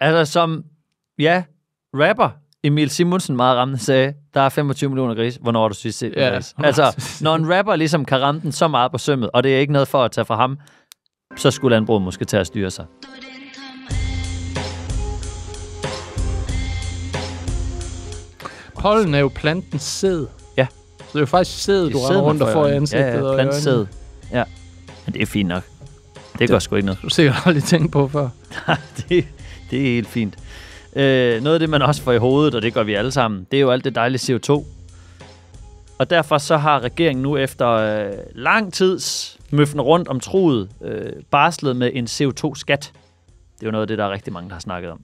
Altså, som, ja, rapper Emil Simonsen meget rammende sagde, der er 25 millioner gris, hvornår har du sidst set ja. gris? Altså, når en rapper ligesom kan ramme den så meget på sømmet, og det er ikke noget for at tage fra ham, så skulle landbruget måske tage at styre sig. Pollen er jo plantens sæd. Ja. Så det er jo faktisk sæd, du rammer rundt og får i ansigtet. Ja, ja, plantesæd. Ja. Men det er fint nok. Det, det gør sgu ikke noget. Du sikkert aldrig tænkt på før. det, det er helt fint. Øh, noget af det, man også får i hovedet, og det gør vi alle sammen, det er jo alt det dejlige CO2. Og derfor så har regeringen nu efter øh, lang tids møffen rundt om troet øh, barslet med en CO2-skat. Det er jo noget af det, der er rigtig mange, der har snakket om.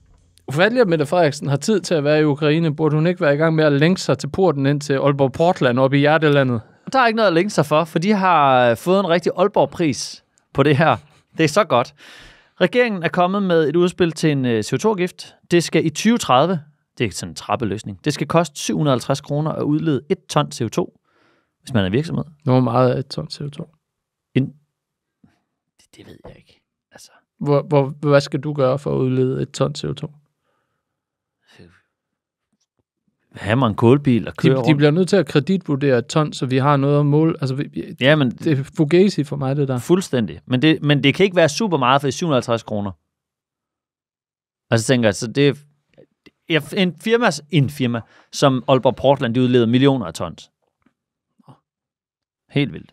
Ufattelig, at Mette Frederiksen har tid til at være i Ukraine. Burde hun ikke være i gang med at længe sig til porten ind til Aalborg Portland oppe i hjertelandet? Der er ikke noget at længe sig for, for de har øh, fået en rigtig Aalborg-pris på det her. Det er så godt. Regeringen er kommet med et udspil til en øh, CO2-gift. Det skal i 2030, det er sådan en trappeløsning, det skal koste 750 kroner at udlede 1 ton CO2, hvis man er virksomhed. Hvor meget er 1 ton CO2? En... Det, det ved jeg ikke. Altså. Hvor, hvor, hvad skal du gøre for at udlede et ton CO2? hammer en kulbil og kører de, de bliver nødt til at kreditvurdere et ton, så vi har noget at måle. Altså, vi, ja, men, det er fugazi for mig, det der. Fuldstændig. Men det, men det kan ikke være super meget for 750 kroner. Og så tænker jeg, så det er en firma, en firma, som Aalborg Portland, de udleder millioner af tons. Helt vildt.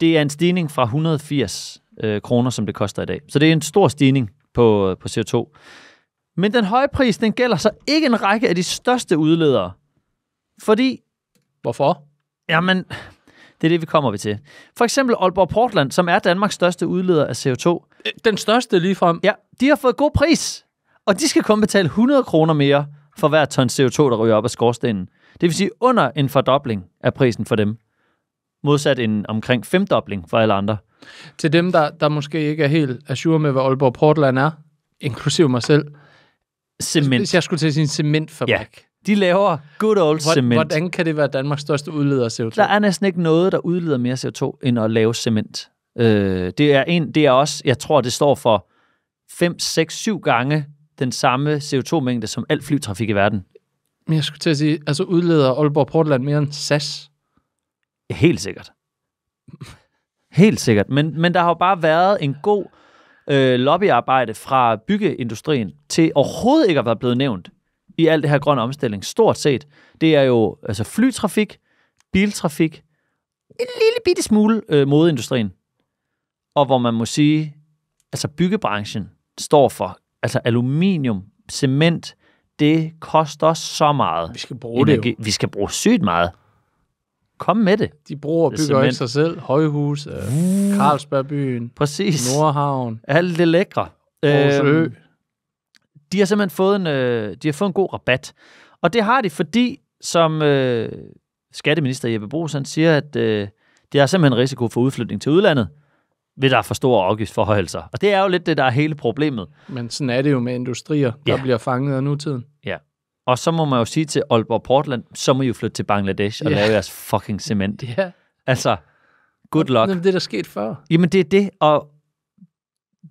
Det er en stigning fra 180 øh, kroner, som det koster i dag. Så det er en stor stigning på, på CO2. Men den høje pris, den gælder så ikke en række af de største udledere. Fordi... Hvorfor? Jamen, det er det, vi kommer vi til. For eksempel Aalborg Portland, som er Danmarks største udleder af CO2. Øh, den største lige frem. Ja, de har fået god pris. Og de skal kun betale 100 kroner mere for hver ton CO2, der ryger op af skorstenen. Det vil sige under en fordobling af prisen for dem. Modsat en omkring femdobling for alle andre. Til dem, der, der måske ikke er helt assure med, hvad Aalborg Portland er, inklusive mig selv, Cement. Hvis jeg skulle til sin cementfabrik. Ja. De laver good old Hvor, cement. Hvordan kan det være Danmarks største udleder af CO2? Der er næsten ikke noget, der udleder mere CO2, end at lave cement. Øh, det, er en, det er også, jeg tror, det står for 5, 6, 7 gange den samme CO2-mængde som alt flytrafik i verden. Men jeg skulle til at sige, altså udleder Aalborg Portland mere end SAS? Helt sikkert. Helt sikkert. Men, men der har jo bare været en god øh, lobbyarbejde fra byggeindustrien til overhovedet ikke at være blevet nævnt i alt det her grønne omstilling, stort set, det er jo altså flytrafik, biltrafik, en lille bitte smule øh, modeindustrien. Og hvor man må sige, altså byggebranchen står for altså aluminium, cement, det koster så meget Vi skal bruge energi. det jo. Vi skal bruge sygt meget. Kom med det. De bruger og bygger ikke sig selv. Højhus, øh, uh, Carlsbergbyen, Præcis. Nordhavn. Alt det lækre. Øhm, de har simpelthen fået en, øh, de har fået en god rabat. Og det har de, fordi, som øh, skatteminister Jeppe Brugs siger, at øh, det er simpelthen risiko for udflytning til udlandet, ved der er for store afgiftsforhøjelser. Og det er jo lidt det, der er hele problemet. Men sådan er det jo med industrier, der ja. bliver fanget af nutiden. Ja, og så må man jo sige til Aalborg Portland, så må I jo flytte til Bangladesh og yeah. lave jeres fucking cement. Yeah. Altså, good luck. Jamen, det er der sket før. Jamen, det er det, og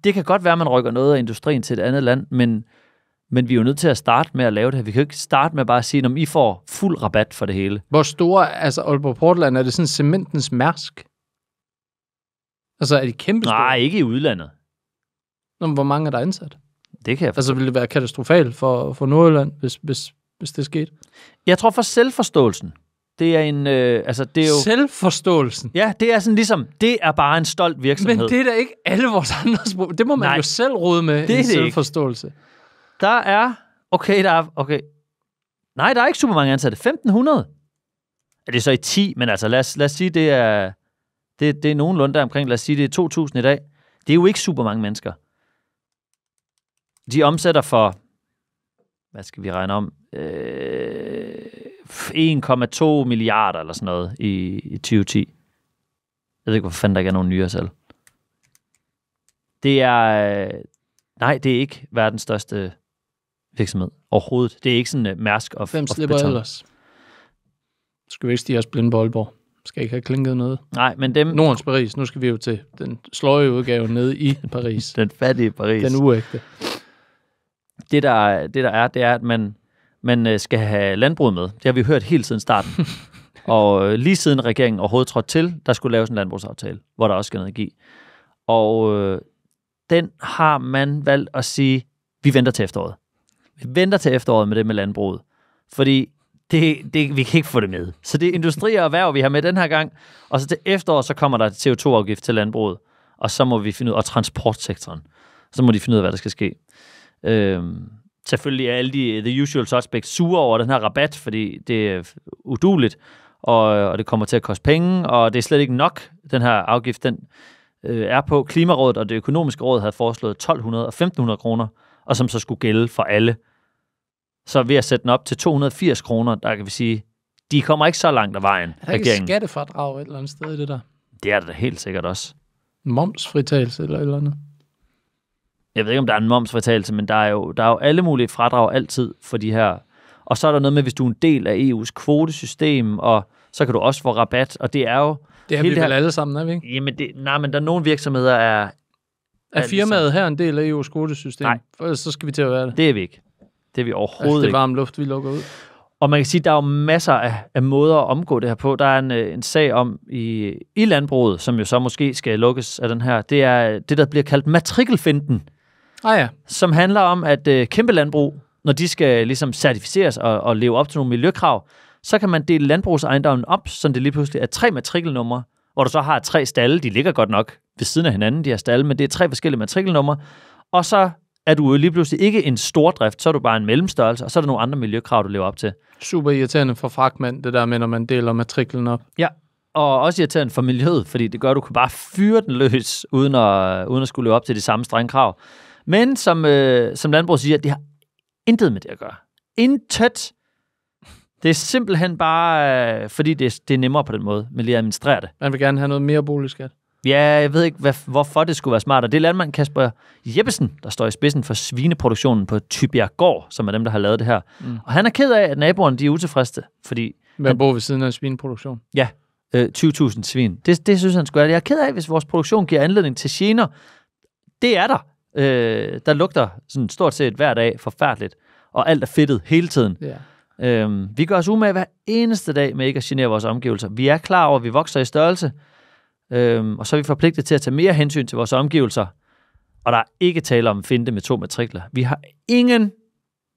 det kan godt være, at man rykker noget af industrien til et andet land, men, men vi er jo nødt til at starte med at lave det her. Vi kan jo ikke starte med bare at sige, om I får fuld rabat for det hele. Hvor store, altså Aalborg Portland, er det sådan cementens mærsk? Altså, er det kæmpe store? Nej, ikke i udlandet. Nå, men hvor mange er der ansat? Det kan jeg altså, forstå. Altså, ville det være katastrofalt for, for Nordjylland, hvis, hvis, hvis det skete? Jeg tror for selvforståelsen, det er en... Øh, altså, det er jo, Selvforståelsen? Ja, det er sådan ligesom, det er bare en stolt virksomhed. Men det er da ikke alle vores andre sprog. Det må man Nej, jo selv rode med, det en det selvforståelse. Ikke. Der er... Okay, der er... Okay. Nej, der er ikke super mange ansatte. 1500? Er det så i 10? Men altså, lad os, lad os sige, det er... Det, det er nogenlunde der omkring, lad os sige, det er 2.000 i dag. Det er jo ikke super mange mennesker. De omsætter for, hvad skal vi regne om, øh, 1,2 milliarder eller sådan noget i, i 2010. Jeg ved ikke, hvorfor fanden der ikke er nogen nyere selv. Det er... Øh, nej, det er ikke verdens største virksomhed overhovedet. Det er ikke sådan uh, mærsk og Hvem slipper beton. ellers? Skal vi ikke stige os blinde på Aalborg? Skal ikke have klinket noget? Nej, men dem... Nordens Paris, nu skal vi jo til den sløje udgave nede i Paris. den fattige Paris. Den uægte det, der, det der er, det er, at man, man øh, skal have landbruget med. Det har vi hørt hele siden starten. og øh, lige siden regeringen overhovedet trådte til, der skulle laves en landbrugsaftale, hvor der også skal noget give. Og øh, den har man valgt at sige, vi venter til efteråret. Vi venter til efteråret med det med landbruget. Fordi det, det, vi kan ikke få det med. Så det er industri og erhverv, vi har med den her gang. Og så til efteråret, så kommer der CO2-afgift til landbruget. Og så må vi finde ud af, og transportsektoren. Så må de finde ud af, hvad der skal ske. Øh, selvfølgelig er alle de the usual suspects sure over den her rabat, fordi det er uduligt, og, og det kommer til at koste penge, og det er slet ikke nok, den her afgift, den øh, er på. Klimarådet og det økonomiske råd havde foreslået 1200 og 1500 kroner, og som så skulle gælde for alle. Så ved at sætte den op til 280 kroner, der kan vi sige, de kommer ikke så langt af vejen. Er der ikke et skattefradrag et eller andet sted i det der? Det er der da helt sikkert også. Momsfritagelse eller et eller andet? jeg ved ikke, om der er en momsfortagelse, men der er, jo, der er jo alle mulige fradrag altid for de her. Og så er der noget med, hvis du er en del af EU's kvotesystem, og så kan du også få rabat, og det er jo... Det har vi vel her, alle sammen, er vi ikke? Jamen, det, nej, men der er nogle virksomheder, er... Er altså- firmaet her en del af EU's kvotesystem? Nej. For så skal vi til at være det. Det er vi ikke. Det er vi overhovedet altså, det er varm luft, vi lukker ud. Og man kan sige, at der er jo masser af, af måder at omgå det her på. Der er en, øh, en sag om i, i landbruget, som jo så måske skal lukkes af den her. Det er det, der bliver kaldt matrikelfinden ah, ja. som handler om, at øh, kæmpe landbrug, når de skal ligesom certificeres og, og leve op til nogle miljøkrav, så kan man dele landbrugsejendommen op, så det lige pludselig er tre matrikelnumre, hvor du så har tre stalle, de ligger godt nok ved siden af hinanden, de her stalle, men det er tre forskellige matrikelnumre, og så er du lige pludselig ikke en stor drift, så er du bare en mellemstørrelse, og så er der nogle andre miljøkrav, du lever op til. Super irriterende for fragtmænd, det der med, når man deler matriklen op. Ja, og også irriterende for miljøet, fordi det gør, at du kan bare fyre den løs, uden at, uden at skulle leve op til de samme strenge krav. Men som, øh, som landbrug siger, det har intet med det at gøre. Intet. Det er simpelthen bare, øh, fordi det, det er nemmere på den måde, med lige at administrere det. Man vil gerne have noget mere boligskat. Ja, jeg ved ikke, hvad, hvorfor det skulle være smart. Og det er landmand Kasper Jeppesen, der står i spidsen for svineproduktionen på Gård, som er dem, der har lavet det her. Mm. Og han er ked af, at naboerne de er utilfredse, fordi... Man bor ved siden af svineproduktion. Ja, øh, 20.000 svin. Det, det synes han skulle være. Jeg er ked af, hvis vores produktion giver anledning til gener. Det er der. Øh, der lugter sådan stort set hver dag forfærdeligt, og alt er fedtet hele tiden. Yeah. Øhm, vi gør os umage hver eneste dag med ikke at genere vores omgivelser. Vi er klar over, at vi vokser i størrelse, øhm, og så er vi forpligtet til at tage mere hensyn til vores omgivelser. Og der er ikke tale om at finde det med to matrikler. Vi har ingen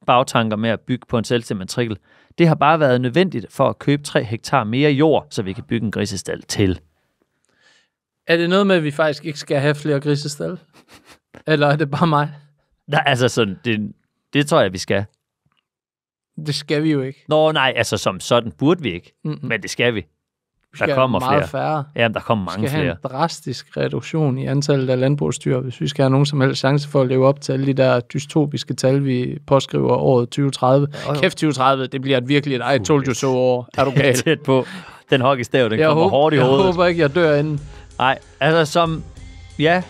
bagtanker med at bygge på en selvstændig matrikel. Det har bare været nødvendigt for at købe 3 hektar mere jord, så vi kan bygge en grisestal til. Er det noget med, at vi faktisk ikke skal have flere grisestal? Eller er det bare mig? Nej, altså sådan, det, det tror jeg, vi skal. Det skal vi jo ikke. Nå, nej, altså som sådan burde vi ikke, mm-hmm. men det skal vi. vi skal kommer meget flere. færre. Ja, der kommer mange flere. Vi skal flere. have en drastisk reduktion i antallet af landbrugsdyr, hvis vi skal have nogen som helst chance for at leve op til alle de der dystopiske tal, vi påskriver året 2030. Ja, Kæft 2030, det bliver et virkelig et I told you so år. Er du galt? tæt på. Den hockeystav, den jeg kommer håb, hårdt i hovedet. Jeg håber ikke, jeg dør inden. Nej, altså som, ja,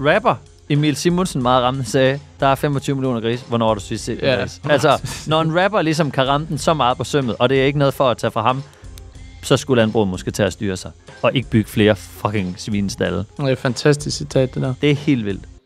rapper, Emil Simonsen meget ramme sagde, der er 25 millioner gris. Hvornår har du sidst set ja. gris? Altså, når en rapper ligesom kan ramme den så meget på sømmet, og det er ikke noget for at tage fra ham, så skulle landbruget måske tage at styre sig. Og ikke bygge flere fucking svinestalle. Det er et fantastisk citat, det der. Det er helt vildt.